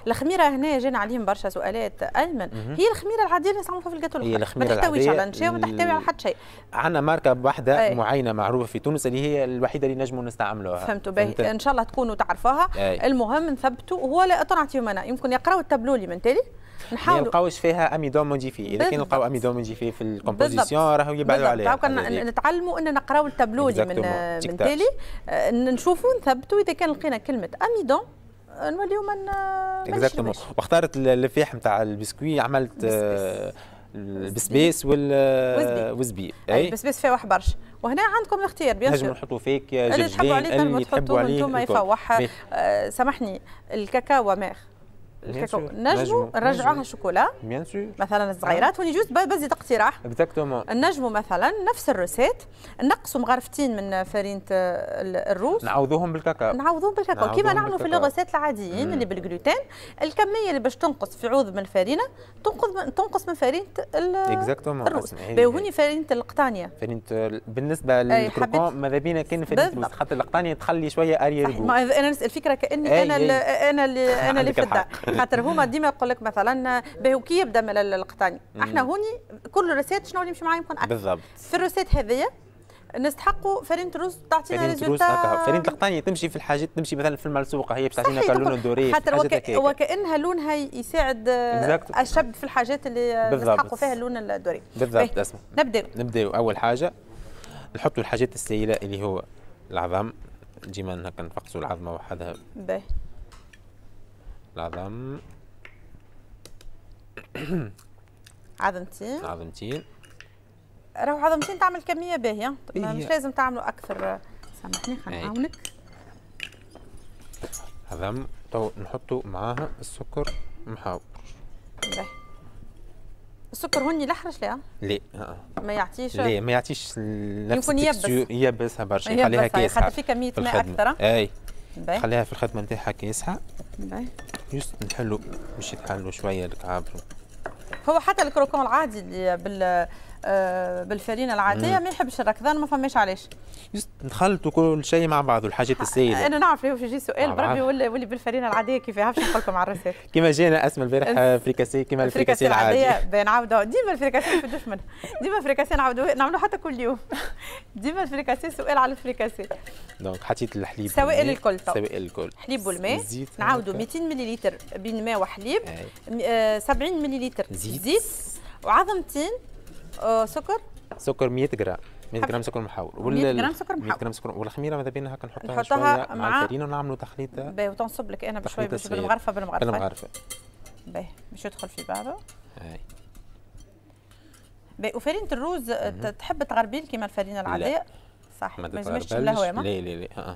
الخميره هنا جانا عليهم برشا سؤالات ايمن هي الخميره العاديه اللي نستعملوها في الجاتو هي الخميره ما تحتويش على نشا وما تحتوي على حتى شيء عندنا ماركه واحده معينه معروفه في تونس اللي هي الوحيده اللي نجموا نستعملوها فهمتوا باهي ان شاء الله تكونوا تعرفوها المهم نثبتوا هو لا نعطيهم انا يمكن يقراوا التابلو اللي من تالي نحاولوا ما نلقاوش فيها اميدون موديفي اذا كان نلقاو اميدون موديفي في الكومبوزيسيون راهو يبعدوا عليها نتعلموا ان نقراو التابلو اللي من من تالي آه، نشوفوا نثبتوا اذا كان لقينا كلمه اميدون نوليو من واختارت اللفاح نتاع البسكوي عملت آه، بسبس. البسباس وال والزبيب اي البسباس فيه برشا وهنا عندكم الاختيار بيان نجموا نحطوا فيك جبنه اللي تحبوا عليه اللي تحبوا يفوح آه، سامحني الكاكاو ماخ الكاكاو نجمو نرجعوها شوكولا بيان سور مثلا الصغيرات وني جوست بزيد اقتراح اكزاكتومون نجمو مثلا نفس الروسيت نقصوا مغرفتين من فرينه الروس نعوضوهم بالكاكاو نعوضوهم بالكاكاو كما نعملوا في الروسيت العاديين اللي بالجلوتين الكميه اللي باش تنقص في عوض من الفرينه تنقص من تنقص من فرينه اكزاكتومون الروس هوني فرينه القطانيه فرينه بالنسبه للكروكون ماذا بينا كان فرينه الروس خاطر القطانيه تخلي شويه اريال انا الفكره كاني انا انا اللي انا اللي في الدار خاطر هما ديما يقول لك مثلا باهي كي يبدا من القطاني احنا هوني كل الروسيت شنو اللي يمشي معايا يكون اكثر بالضبط في الروسيت هذيا نستحقوا فرينة روز تعطينا ريزولتا فرينة القطانية تمشي في الحاجات تمشي مثلا في الملسوقة هي باش تعطينا الدوري خاطر وك... وكأنها لونها يساعد الشاب في الحاجات اللي نستحقوا فيها اللون الدوري بالضبط إيه، اسمع نبداو نبداو أول حاجة نحطوا الحاجات السائلة اللي هو العظام ديما هكا نفقسوا العظمة وحدها باهي العظم عظمتين عظمتين راهو عظمتين تعمل كميه باهيه مش لازم تعملوا اكثر سامحني خلينا نعاونك عظم تو نحطوا معاها السكر محاور باهي السكر هوني لحرش لا لا ما يعطيش لا ما يعطيش نفس يمكن يبس يبسها برشا يخليها كيس خاطر في كميه ماء اكثر اي باي. خليها في الخدمه نتاعها كي يسحق جست نحلو باش يتحلو شويه الكعاب هو حتى الكروكون العادي بال آه، بالفرينه العاديه ما يحبش الركضان ما فماش علاش نخلطوا كل شيء مع بعض الحاجات السائله انا نعرف هو يجي سؤال بربي ولا ولي بالفرينه العاديه كيفاش نقول لكم على الرسائل كما جينا اسم البارح آه، فريكاسي كما الفريكاسي العاديه بنعاودوا ديما الفريكاسي في الدشمن ديما الفريكاسي نعاودوا نعملوا حتى كل يوم ديما الفريكاسي سؤال على الفريكاسي دونك حطيت الحليب سوائل الكل سوائل الكل حليب والماء نعاودوا 200 مليلتر بين ماء وحليب 70 آه، مليلتر زيت زيت وعظمتين آه، سكر سكر 100 جرام 100 جرام سكر محاور 100 جرام سكر محاور 100 جرام سكر والخميره ماذا بينا هكا نحطها مع الفرينه ونعملوا تخليط باهي وتنصب لك انا بشويه باش بالمغرفه بالمغرفه بالمغرفه باهي باش يدخل في بعضه هاي باهي وفرينه الروز آه، تحب تغربين كيما الفرينه العاديه صح ما تنجمش تملاها لا لا لا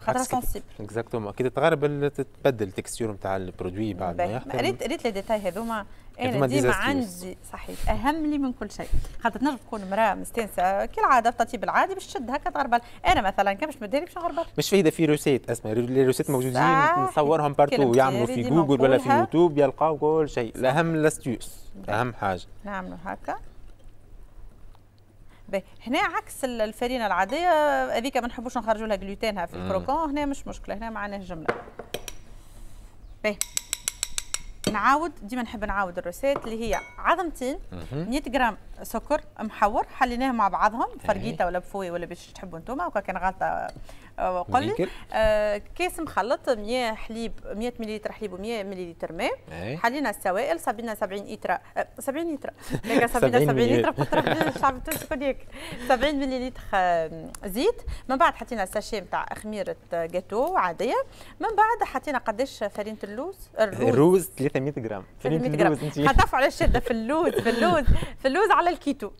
خاطر سنسيبل اكزاكتومون كي تتغربل تتبدل التكستير نتاع البرودوي بعد ما يخدم ريت ريت لي ديتاي هذوما انا إيه، ديما عندي صحيح اهم لي من كل شيء خاطر تنجم تكون مراه مستانسه كل عاده في الطبيب العادي باش تشد هكا تغربل انا مثلا كان باش مديري باش نغربل مش فايده في روسيت اسمع لي روسيت موجودين نصورهم بارتو يعملوا في جوجل ولا في يوتيوب يلقاو كل شيء الاهم الاستيوس اهم حاجه نعملوا هكا هنا عكس الفرينه العاديه هذيك ما نحبوش نخرجوا لها جلوتينها في الكروكون هنا مش مشكله هنا معناه جمله باهي نعاود ديما نحب نعاود الروسيت اللي هي عظمتين 100 غرام سكر محور حليناه مع بعضهم إيه. فرقيته ولا بفوي ولا باش تحبوا انتم وكا كان غلطه آه، قل لي كاس آه، مخلط 100 حليب 100 مليلتر حليب و100 مليلتر ماء إيه. حلينا السوائل صبينا 70 لتر 70 لتر صبينا 70 لتر قطرة الشعب التونسي كل ياكل 70 مليلتر زيت من بعد حطينا الساشي نتاع خميره آه، جاتو عاديه من بعد حطينا قداش فرينه اللوز الروز 300 جرام 300 جرام حتفوا على الشده في اللوز في اللوز في اللوز على الكيتو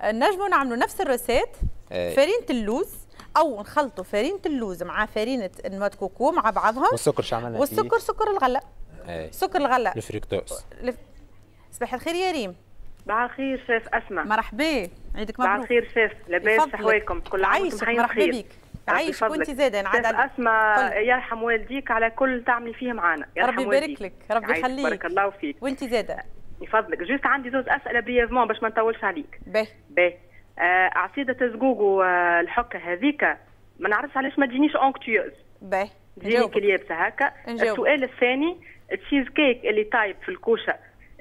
آه، نجمو نجموا نعملوا نفس الروسيت إيه. فرينه اللوز او نخلطوا فرينه اللوز مع فرينه المات كوكو مع بعضهم والسكر شو عملنا والسكر سكر الغله أي. سكر الغله الفريكتوز صباح الخير يا ريم صباح الخير شيف اسماء مرحبا عيدك مبروك صباح الخير شيف لاباس أحوالكم كل عام وانتم مرحبا بك عايش كنت زاده نعاد عليك اسمع يرحم والديك على كل تعملي فيه معانا ربي يبارك لك ربي يخليك بارك الله فيك وانت زاده من فضلك جوست عندي زوز اسئله بريفمون باش ما نطولش عليك باهي باهي آه عصيده زقوق الحكه هذيك ما نعرفش علاش ما تجينيش اونكتيوز باهي تجيني اليابسه هكا السؤال الثاني التشيز كيك اللي طايب في الكوشه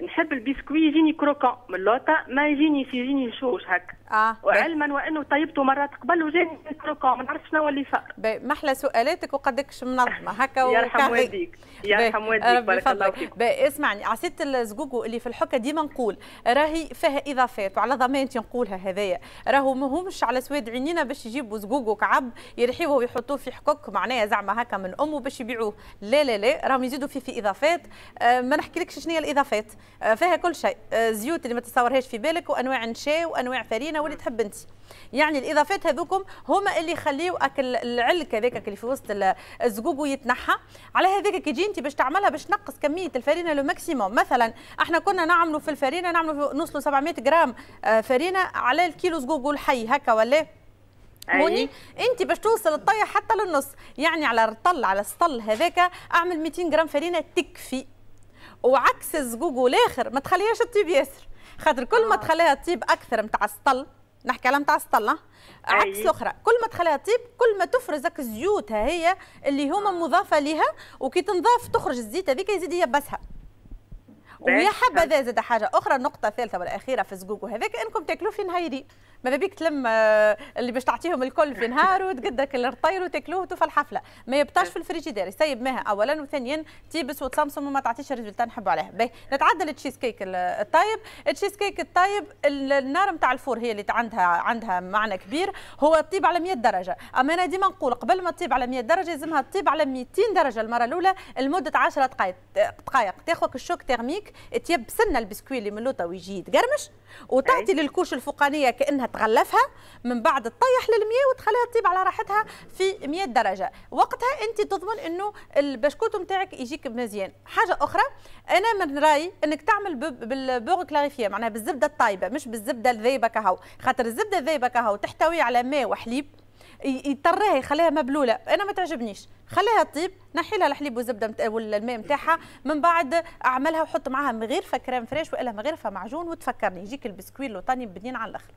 نحب البسكوي يجيني كروكون من اللوطه ما يجيني يجيني شوش هكا آه. وعلما وانه طيبته مرات قبل وجاني كروكا ما نعرف شنو اللي صار ما احلى سؤالاتك وقدكش منظمه هكا يرحم والديك يرحم والديك بارك الله فيك اسمعني عصيت الزقوقو اللي في الحكه ديما نقول راهي فيها اضافات وعلى ضمانتي نقولها هذايا راهو ماهمش على سواد عينينا باش يجيبوا زقوقو كعب يرحيوه ويحطوه في حكوك معناها زعما هكا من امه باش يبيعوه لا لا لا راهم يزيدوا فيه في اضافات آه، ما نحكيلكش شنو هي الاضافات آه، فيها كل شيء آه، زيوت اللي ما تتصورهاش في بالك وانواع نشا وانواع فرينه انا واللي تحب انت يعني الاضافات هذوكم هما اللي يخليو اكل العلك هذاك اللي في وسط الزقوق ويتنحى على هذاك كي تجي انت باش تعملها باش تنقص كميه الفرينه لو ماكسيموم مثلا احنا كنا نعملوا في الفرينه نعملوا نوصلوا 700 جرام آه، فرينه على الكيلو زقوق الحي هكا ولا هوني انت باش توصل الطيه حتى للنص يعني على الرطل على السطل هذاك اعمل 200 جرام فرينه تكفي وعكس الزقوق الاخر ما تخليهاش تطيب ياسر خاطر كل ما آه. تخليها تطيب اكثر نتاع السطل نحكي على نتاع السطل عكس الاخرى كل ما تخليها تطيب كل ما تفرزك زيوتها هي اللي هما مضافه ليها وكي تنضاف تخرج الزيت هذيك يزيد يبسها ويا حبذا زاد حاجه اخرى نقطه ثالثه والاخيره في زقوق وهذاك انكم تاكلوه في نهايري ماذا بيك تلم آه، اللي باش تعطيهم الكل في نهار وتقدك الرطير وتاكلوه وتوفى الحفله ما يبطاش في الفريجيدير يسيب ماها اولا وثانيا تيبس وتسمسم وما تعطيش الريزلت نحبوا عليها باهي نتعدل التشيز كيك الطايب التشيز كيك الطايب النار نتاع الفور هي اللي عندها عندها معنى كبير هو تطيب على 100 درجه اما انا ديما نقول قبل ما تطيب على 100 درجه لازمها تطيب على 200 درجه المره الاولى لمده 10 دقائق دقائق تاخذ الشوك تيرميك تيبسلنا البسكوي اللي من لوطه ويجي يتقرمش وتعطي للكوش الفوقانيه كانها تغلفها من بعد تطيح للمية وتخليها تطيب على راحتها في 100 درجه وقتها انت تضمن انه البشكوت نتاعك يجيك مزيان حاجه اخرى انا من رايي انك تعمل بالبوغ كلاريفيه معناها بالزبده الطايبه مش بالزبده الذايبه كهو خاطر الزبده الذايبه كهو تحتوي على ماء وحليب يطريها يخليها مبلوله انا ما تعجبنيش خليها تطيب نحي لها الحليب والزبده مت... والماء نتاعها من بعد اعملها وحط معاها من غير فكران فريش والا من غير معجون وتفكرني يجيك البسكويت الوطني بنين على الاخر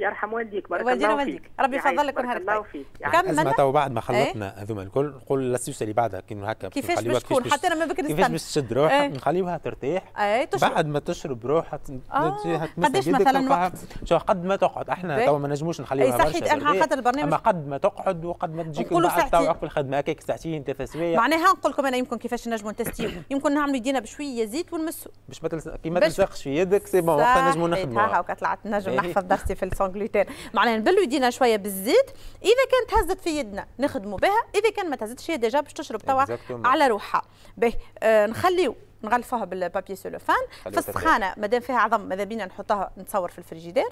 يرحم والديك بارك والدينا والديك ربي يفضل لك هذا الله طيب. فيك كملنا تو بعد ما خلطنا هذوما إيه؟ الكل قول لست اللي بعدها كي هكا كيفاش باش تكون حتى انا ما بكري كيفاش باش تشد روحها إيه. نخليوها ترتاح إيه، بعد ما تشرب روحها آه، قداش مثلا وقت شو قد ما تقعد احنا تو ما نجموش نخليوها صحيت انا خاطر البرنامج اما قد ما تقعد وقد ما تجيك بعد توعك في الخدمه هكاك ساعتين ثلاث سوايع معناها نقول لكم انا يمكن كيفاش نجموا نتستيو يمكن نعملوا يدينا بشويه زيت ونمسوا باش ما تلصق تلصقش في يدك سي بون وقتها نجموا نخدموا هاكا طلعت نجم نحفظ درسي في الصون جلوتين معناها نبلو يدينا شويه بالزيت اذا كانت هزت في يدنا نخدموا بها اذا كان ما تهزتش هي ديجا باش تشرب توا على روحها به آه، نخليو نغلفوها بالبابي سولوفان في السخانه مادام فيها عظم ماذا بينا نحطها نتصور في الفريجيدير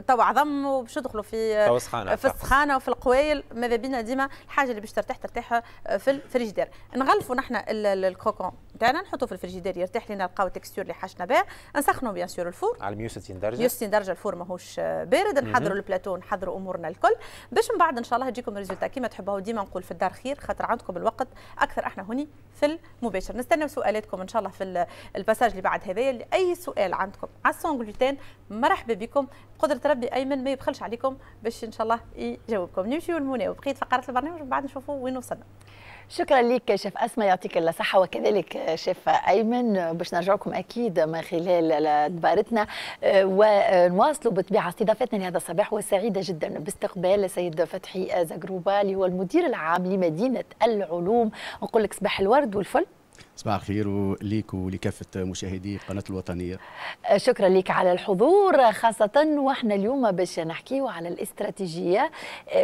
توا عظم وباش يدخلوا في في السخانه وفي القوايل ماذا بينا ديما الحاجه اللي باش ترتاح ترتاح في الفريجيدير نغلفوا نحن الكوكون تاعنا نحطوه في الفريجيدير يرتاح لنا نلقاو التكستور اللي حاجنا به نسخنوا بيان سور الفور على 160 درجه 160 درجه الفور ماهوش بارد نحضروا البلاتو نحضروا امورنا الكل باش من بعد ان شاء الله تجيكم ريزولتا كيما تحبوا ديما نقول في الدار خير خاطر عندكم الوقت اكثر احنا هوني في المباشر نستنى سؤالاتكم ان شاء الله في الباساج اللي بعد هذايا اي سؤال عندكم على السون مرحبا بكم بقدره ربي ايمن ما يبخلش عليكم باش ان شاء الله يجاوبكم نمشيو لمنى وبقيه فقرات البرنامج من بعد نشوفوا وين وصلنا شكرا لك شيف اسماء يعطيك الصحه وكذلك شيف ايمن باش نرجعكم اكيد من خلال دبارتنا آه، ونواصلوا بالطبيعه استضافتنا لهذا الصباح وسعيده جدا باستقبال السيد فتحي زغروبه اللي هو المدير العام لمدينه العلوم نقول لك صباح الورد والفل صباح الخير وليك ولكافة مشاهدي قناة الوطنية شكرا لك على الحضور خاصة وإحنا اليوم باش نحكيه على الاستراتيجية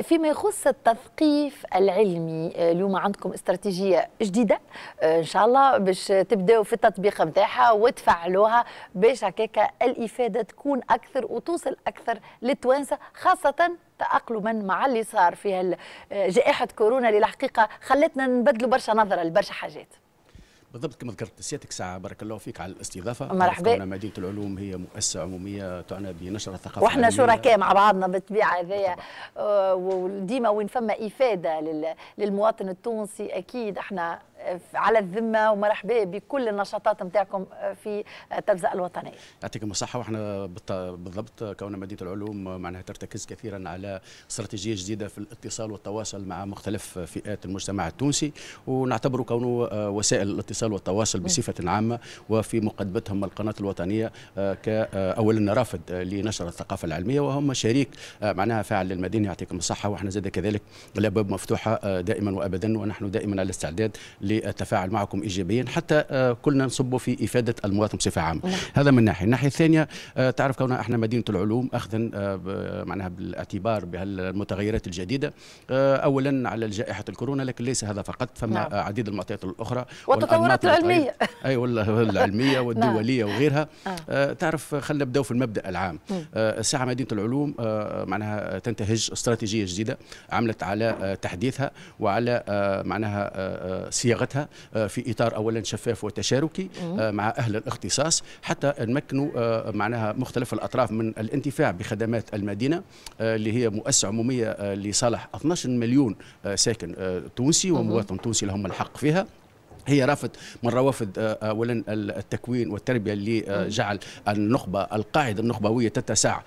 فيما يخص التثقيف العلمي اليوم عندكم استراتيجية جديدة إن شاء الله باش تبدأوا في التطبيق متاعها وتفعلوها باش هكاك الإفادة تكون أكثر وتوصل أكثر للتوانسة خاصة تأقلما مع اللي صار في جائحة كورونا اللي الحقيقة خلتنا نبدلوا برشا نظرة لبرشا حاجات بالضبط كما ذكرت سيادتك ساعه بارك الله فيك على الاستضافه مرحبا مدينه العلوم هي مؤسسه عموميه تعنى بنشر الثقافه واحنا شركاء مع بعضنا بالطبيعه هذايا آه، وديما وين فما افاده للمواطن التونسي اكيد احنا على الذمه ومرحبا بكل النشاطات نتاعكم آه، في التلفزه الوطنيه. يعطيكم الصحه واحنا بالضبط كون مدينه العلوم آه، معناها ترتكز كثيرا على استراتيجيه جديده في الاتصال والتواصل مع مختلف فئات المجتمع التونسي ونعتبر كونه آه، وسائل الاتصال والتواصل بصفه عامه وفي مقدمتهم القناه الوطنيه كاولا رافد لنشر الثقافه العلميه وهم شريك معناها فاعل للمدينه يعطيكم الصحه واحنا زاد كذلك الابواب مفتوحه دائما وابدا ونحن دائما على استعداد ل التفاعل معكم ايجابيا حتى آه، كلنا نصبوا في افاده المواطن بصفه عامه نعم. هذا من ناحيه الناحيه الثانيه آه، تعرف كوننا احنا مدينه العلوم اخذا آه، معناها بالاعتبار بهالمتغيرات الجديده اولا على جائحه الكورونا لكن ليس هذا فقط فما نعم. عديد المعطيات الاخرى والتطورات العلميه اي والله العلميه نعم. والدوليه نعم. وغيرها آه. تعرف خلينا نبداو في المبدا العام آه الساعه مدينه العلوم آه معناها تنتهج استراتيجيه جديده عملت على تحديثها وعلى معناها صياغتها صناعتها آه، في اطار اولا شفاف وتشاركي آه، مع اهل الاختصاص حتى نمكنوا آه، معناها مختلف الاطراف من الانتفاع بخدمات المدينه اللي هي مؤسسه عموميه لصالح 12 مليون ساكن تونسي ومواطن تونسي لهم الحق فيها هي رافض من روافد اولا آه، آه، التكوين والتربيه اللي آه، جعل النخبه القاعده النخبويه تتسع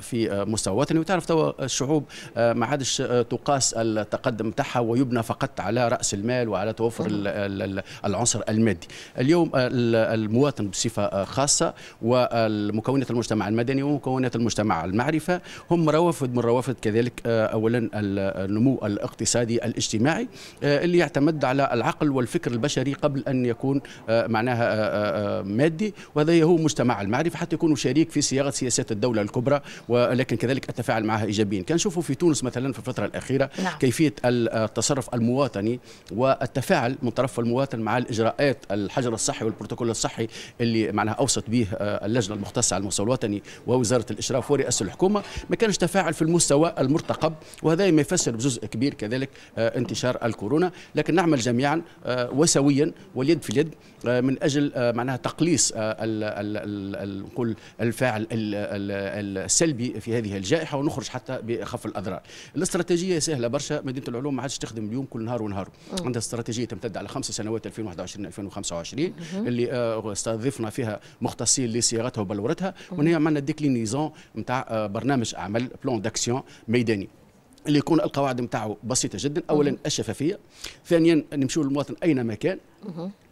في مستوى وطني وتعرف توا الشعوب ما عادش تقاس التقدم تاعها ويبنى فقط على راس المال وعلى توفر العنصر المادي اليوم المواطن بصفه خاصه ومكونات المجتمع المدني ومكونات المجتمع المعرفه هم روافد من روافد كذلك اولا النمو الاقتصادي الاجتماعي اللي يعتمد على العقل والفكر البشري البشري قبل أن يكون آه، معناها آه، آه، مادي وهذا هو مجتمع المعرفة حتى يكون شريك في صياغة سياسات الدولة الكبرى ولكن كذلك أتفاعل معها إيجابيا كنشوفوا في تونس مثلا في الفترة الأخيرة نعم. كيفية التصرف المواطني والتفاعل من طرف المواطن مع الإجراءات الحجر الصحي والبروتوكول الصحي اللي معناها أوصت به اللجنة المختصة على المستوى الوطني ووزارة الإشراف ورئاسة الحكومة ما كانش تفاعل في المستوى المرتقب وهذا ما يفسر بجزء كبير كذلك انتشار الكورونا لكن نعمل جميعا وسويا دوليا واليد في اليد آه، من اجل آه، معناها تقليص آه، نقول الفاعل السلبي في هذه الجائحه ونخرج حتى بخف الاضرار. الاستراتيجيه سهله برشا مدينه العلوم ما عادش تخدم اليوم كل نهار ونهار عندها استراتيجيه تمتد على خمس سنوات 2021 2025 اللي استضفنا فيها مختصين لصياغتها وبلورتها وهي عملنا ديكلينيزون نتاع برنامج عمل بلان داكسيون ميداني اللي يكون القواعد نتاعو بسيطه جدا اولا الشفافيه ثانيا نمشيو للمواطن اينما كان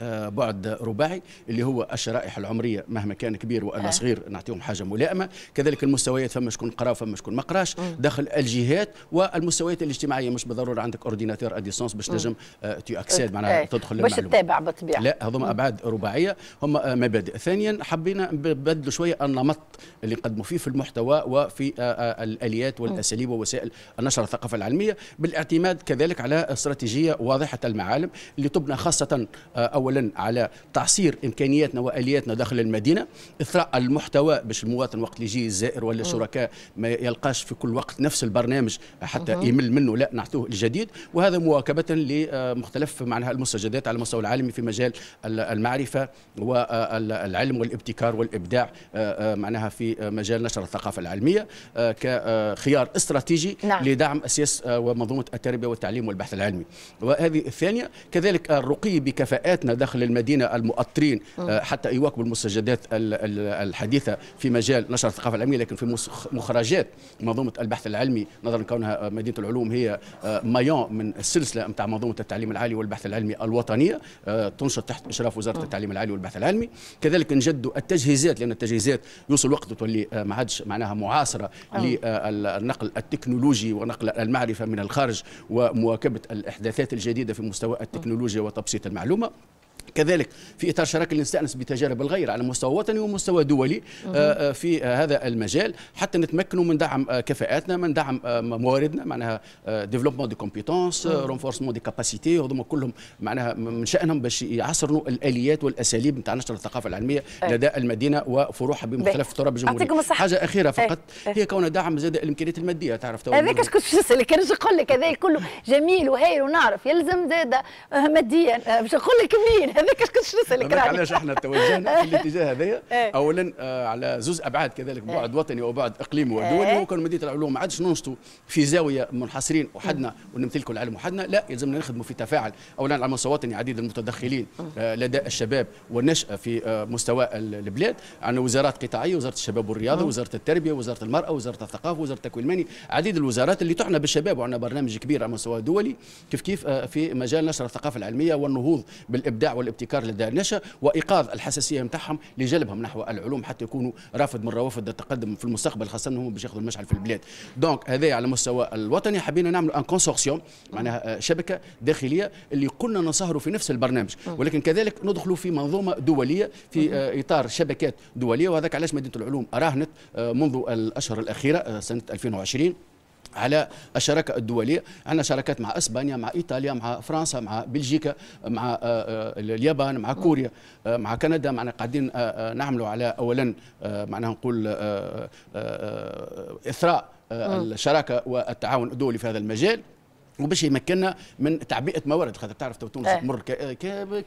آه بعد رباعي اللي هو الشرائح العمريه مهما كان كبير والا آه. صغير نعطيهم حاجه ملائمه كذلك المستويات فما شكون قرا فما شكون ما قراش إيه. داخل الجهات والمستويات الاجتماعيه مش بالضروره عندك اورديناتور اديسونس باش إيه. تنجم آه اكسيد معناها إيه. تدخل باش تتابع بالطبيعه لا هذوما ابعاد رباعيه هما آه، مبادئ ثانيا حبينا نبدلوا شويه النمط اللي نقدموا فيه في المحتوى وفي آه، آه، الاليات والاساليب ووسائل النشر الثقافه العلميه بالاعتماد كذلك على استراتيجيه واضحه المعالم اللي تبنى خاصه آه، اولا على تعصير امكانياتنا والياتنا داخل المدينه اثراء المحتوى باش المواطن وقت اللي يجي الزائر ولا الشركاء ما يلقاش في كل وقت نفس البرنامج حتى يمل منه لا نعطوه الجديد وهذا مواكبه لمختلف آه، معناها المستجدات على المستوى العالمي في مجال المعرفه والعلم آه، والابتكار والابداع معناها في مجال نشر الثقافه العلميه كخيار استراتيجي نعم. لدعم اسياس ومنظومه التربيه والتعليم والبحث العلمي وهذه الثانيه كذلك الرقي بك كفاءاتنا داخل المدينه المؤطرين آه، حتى يواكبوا المستجدات الحديثه في مجال نشر الثقافه العلميه لكن في مخرجات منظومه البحث العلمي نظرا كونها آه، مدينه العلوم هي آه، مايون من السلسله نتاع منظومه التعليم العالي والبحث العلمي الوطنيه تنشط تحت اشراف وزاره التعليم العالي والبحث العلمي كذلك نجدوا التجهيزات لان التجهيزات يوصل وقت تولي ما عادش معناها معاصره للنقل التكنولوجي ونقل المعرفه من الخارج ومواكبه الاحداثات الجديده في مستوى التكنولوجيا وتبسيط المعلومه đúng không كذلك في اطار شراكه نستانس بتجارب الغير على مستوى وطني ومستوى دولي آه، آه، في آه، هذا المجال حتى نتمكنوا من دعم كفاءاتنا من دعم مواردنا معناها ديفلوبمون دي كومبيتونس رونفورسمون دي كاباسيتي هذوما كلهم معناها من شانهم باش يعصروا الاليات والاساليب نتاع نشر الثقافه العلميه لدى المدينه وفروعها بمختلف التراب الجمهوريه حاجه اخيره فقط هي كون دعم زاد الامكانيات الماديه تعرف تو هذاك كنت باش نسالك انا نقول لك هذا كله جميل وهايل ونعرف يلزم زاد ماديا باش نقول لك منين انا كاش كنت نسالك علاش احنا توجهنا في الاتجاه هذايا إيه. اولا آه، على زوز ابعاد كذلك إيه. بعد وطني وبعد اقليمي إيه. ودولي وكان مدينه العلوم ما عادش ننشطوا في زاويه منحصرين وحدنا ونمثلكم العلم وحدنا لا يلزمنا نخدموا في تفاعل اولا على مستوى وطني عديد المتدخلين آه، لدى الشباب والنشأة في آه، مستوى البلاد عن وزارات قطاعية وزارة الشباب والرياضة وزارة التربية وزارة المرأة وزارة الثقافة وزارة التكوين المهني عديد الوزارات اللي تعنى بالشباب وعندنا برنامج كبير على مستوى دولي كيف كيف في مجال نشر الثقافة العلمية والنهوض بالإبداع وال والابتكار لدى النشأ وإيقاظ الحساسية نتاعهم لجلبهم نحو العلوم حتى يكونوا رافد من روافد التقدم في المستقبل خاصة انهم باش ياخذوا المشعل في البلاد دونك هذا على المستوى الوطني حبينا نعملوا ان كونسورسيوم معناها شبكة داخلية اللي كنا نسهروا في نفس البرنامج ولكن كذلك ندخلوا في منظومة دولية في إطار شبكات دولية وهذاك علاش مدينة العلوم راهنت منذ الأشهر الأخيرة سنة 2020 على الشراكة الدولية عندنا شراكات مع أسبانيا مع إيطاليا مع فرنسا مع بلجيكا مع آه، اليابان مع كوريا آه، مع كندا معنا قاعدين آه، نعملوا على أولا معنا نقول إثراء الشراكة والتعاون الدولي في هذا المجال وباش يمكننا من تعبئه موارد خاطر تعرف تو تونس إيه. تمر ك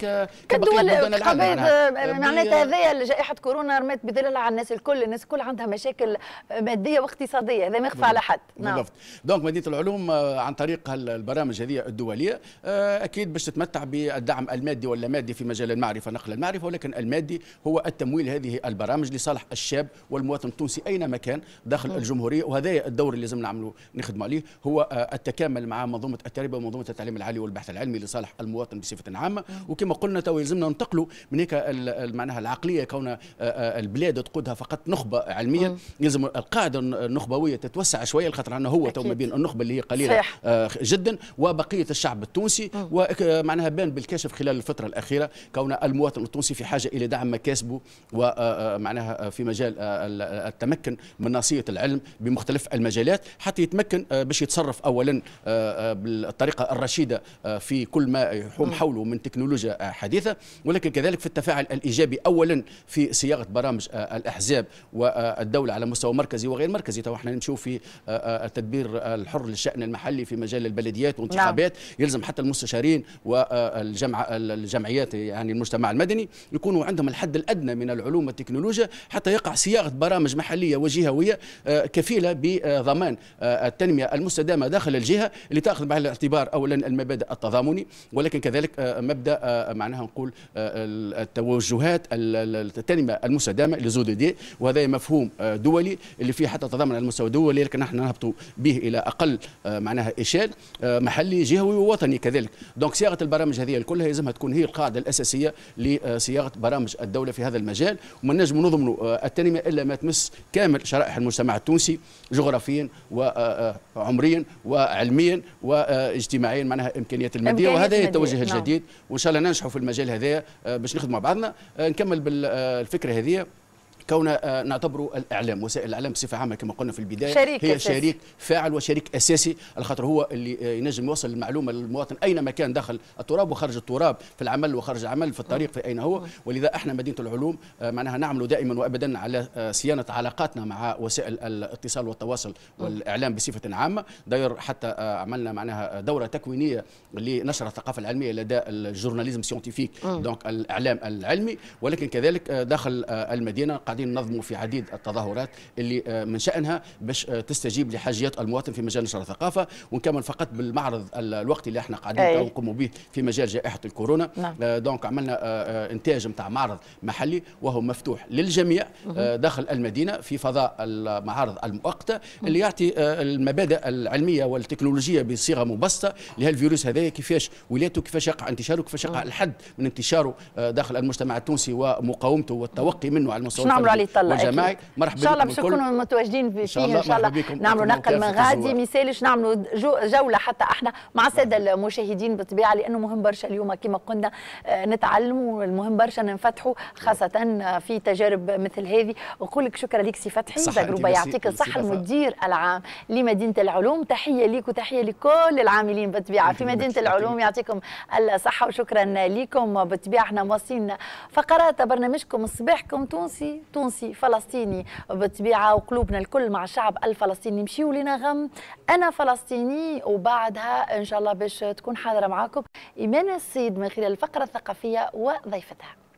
ك كدول معناتها هذايا جائحه كورونا رمت بظلال على الناس الكل، الناس الكل عندها مشاكل ماديه واقتصاديه، هذا ما يخفى على حد. بالضبط، نعم. دونك مدينه العلوم آه، عن طريق البرامج هذه الدوليه آه، اكيد باش تتمتع بالدعم المادي ولا مادي في مجال المعرفه نقل المعرفه ولكن المادي هو التمويل هذه البرامج لصالح الشاب والمواطن التونسي اينما كان داخل الجمهوريه وهذايا الدور اللي لازم نعملوا نخدموا عليه هو آه، التكامل مع منظومه التربيه ومنظومه التعليم العالي والبحث العلمي لصالح المواطن بصفه عامه وكما قلنا تو يلزمنا ننتقلوا من هيك معناها العقليه كون آه، آه، البلاد تقودها فقط نخبه علميه يلزم القاعده النخبويه تتوسع شويه لخاطر عندنا هو تو ما بين النخبه اللي هي قليله صحيح. آه، جدا وبقيه الشعب التونسي ومعناها بان بالكشف خلال الفتره الاخيره كون المواطن التونسي في حاجه الى دعم مكاسبه ومعناها في مجال التمكن من ناصيه العلم بمختلف المجالات حتى يتمكن باش يتصرف اولا بالطريقه الرشيده آه، في كل ما يحوم حوله من تكنولوجيا آه، حديثه ولكن كذلك في التفاعل الايجابي اولا في صياغه برامج آه، الاحزاب والدوله على مستوى مركزي وغير مركزي تو احنا نمشيو في التدبير الحر للشان المحلي في مجال البلديات وانتخابات نعم. يلزم حتى المستشارين والجمع الجمعيات يعني المجتمع المدني يكونوا عندهم الحد الادنى من العلوم والتكنولوجيا حتى يقع صياغه برامج محليه وجهويه كفيله بضمان التنميه المستدامه داخل الجهه اللي تاخذ بعين الاعتبار اولا المبادئ التضامني ولكن كذلك آه، مبدا آه، معناها نقول آه، التوجهات التنميه المستدامه لزو دي وهذا مفهوم دولي اللي فيه حتى تضامن على المستوى الدولي لكن نحن نهبطوا به الى اقل معناها اشال محلي جهوي ووطني كذلك دونك صياغه البرامج هذه كلها يلزمها تكون هي القاعده الاساسيه لصياغه برامج الدوله في هذا المجال وما نجم نضمن التنميه الا ما تمس كامل شرائح المجتمع التونسي جغرافيا وعمريا وعلميا واجتماعيا معناها امكانيات الماديه وهذا هي التوجه نعم. الجديد وان شاء الله ننجحوا في المجال هذا آه، باش نخدموا بعضنا آه، نكمل بالفكره هذه كون آه، نعتبره الاعلام وسائل الاعلام بصفه عامه كما قلنا في البدايه شريك هي أساسي. شريك فاعل وشريك اساسي خاطر هو اللي آه، ينجم يوصل المعلومه للمواطن اينما كان دخل التراب وخرج التراب في العمل وخرج العمل في الطريق في اين هو ولذا احنا مدينه العلوم آه، معناها نعمل دائما وابدا على صيانه علاقاتنا مع وسائل الاتصال والتواصل والاعلام بصفه عامه داير حتى عملنا معناها دوره تكوينيه لنشر الثقافه العلميه لدى الجورناليزم سيونتيفيك دونك الاعلام العلمي ولكن كذلك داخل المدينه قاعدين ننظموا في عديد التظاهرات اللي آه، من شأنها باش آه، تستجيب لحاجيات المواطن في مجال نشر الثقافة ونكمل فقط بالمعرض الوقت اللي احنا قاعدين نقوموا به في مجال جائحة الكورونا نعم. آه، دونك عملنا انتاج نتاع معرض محلي وهو مفتوح للجميع داخل المدينة في فضاء المعارض المؤقتة اللي يعطي المبادئ العلمية والتكنولوجية بصيغة مبسطة لهالفيروس هذا كيفاش ولاته كيفاش يقع انتشاره كيفاش يقع الحد من انتشاره داخل المجتمع التونسي ومقاومته والتوقي منه على المستوى رالي طلع مرحبا ان شاء الله باش نكونوا متواجدين فيه ان شاء الله نعملوا نقل من غادي ما يسالش نعملوا جوله حتى احنا مع الساده المشاهدين بالطبيعه لانه مهم برشا اليوم كما قلنا آه، نتعلموا المهم برشا ننفتحوا خاصه آه، في تجارب مثل هذه نقول لك شكرا لك سي فتحي تجربه يعطيك الصحه المدير العام لمدينه العلوم تحيه ليك وتحيه لكل العاملين بالطبيعه في مدينه العلوم يعطيكم الصحه وشكرا لكم بالطبيعه احنا موصلين فقرات برنامجكم صباحكم تونسي تونسي فلسطيني بالطبيعه وقلوبنا الكل مع الشعب الفلسطيني مشيوا لنا غم انا فلسطيني وبعدها ان شاء الله باش تكون حاضره معاكم ايمان السيد من خلال الفقره الثقافيه وضيفتها